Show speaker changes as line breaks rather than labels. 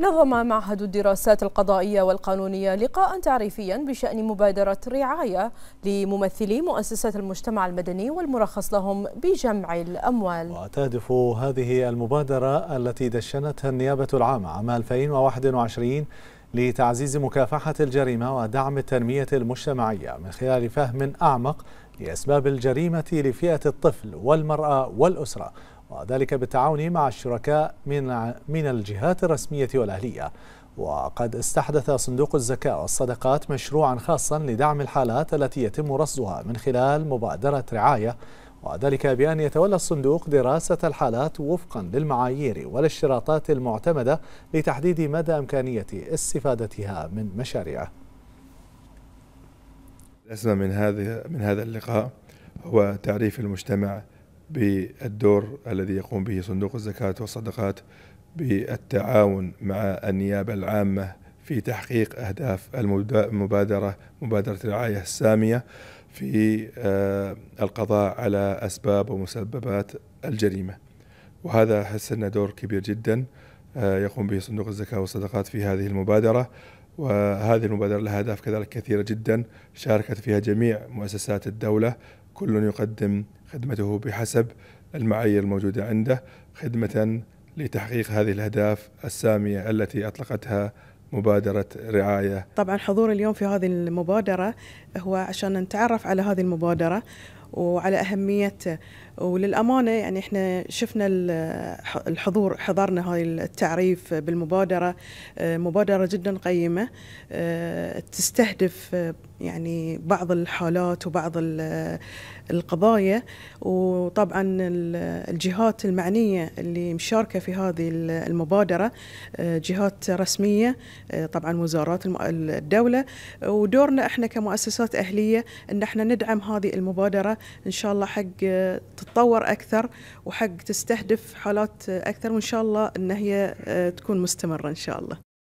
نظم معهد الدراسات القضائية والقانونية لقاء تعريفيا بشأن مبادرة رعاية لممثلي مؤسسات المجتمع المدني والمرخص لهم بجمع الأموال
وتهدف هذه المبادرة التي دشنتها النيابة العامة عام 2021 لتعزيز مكافحة الجريمة ودعم التنمية المجتمعية من خلال فهم أعمق لأسباب الجريمة لفئة الطفل والمرأة والأسرة وذلك بالتعاون مع الشركاء من من الجهات الرسمية والأهلية وقد استحدث صندوق الزكاة والصدقات مشروعا خاصا لدعم الحالات التي يتم رصدها من خلال مبادرة رعاية وذلك بأن يتولى الصندوق دراسة الحالات وفقا للمعايير والاشتراطات المعتمدة لتحديد مدى إمكانية استفادتها من مشاريعه
الأسمى من هذا من هذا اللقاء هو تعريف المجتمع بالدور الذي يقوم به صندوق الزكاة والصدقات بالتعاون مع النيابة العامة في تحقيق أهداف المبادرة مبادرة الرعاية السامية في آه، القضاء على أسباب ومسببات الجريمة وهذا أحس أنه دور كبير جدا آه، يقوم به صندوق الزكاة والصدقات في هذه المبادرة وهذه المبادرة لها أهداف كذلك كثيرة جدا شاركت فيها جميع مؤسسات الدولة كل يقدم خدمته بحسب المعايير الموجودة عنده خدمة لتحقيق هذه الأهداف السامية التي أطلقتها مبادرة رعاية
طبعا حضور اليوم في هذه المبادرة هو عشان نتعرف على هذه المبادرة وعلى اهميته وللامانه يعني احنا شفنا الحضور حضرنا هاي التعريف بالمبادره مبادره جدا قيمه تستهدف يعني بعض الحالات وبعض القضايا وطبعا الجهات المعنيه اللي مشاركه في هذه المبادره جهات رسميه طبعا وزارات الدوله ودورنا احنا كمؤسسات اهليه ان احنا ندعم هذه المبادره ان شاء الله حق تتطور اكثر وحق تستهدف حالات اكثر وان شاء الله ان هي آه، تكون مستمره ان شاء الله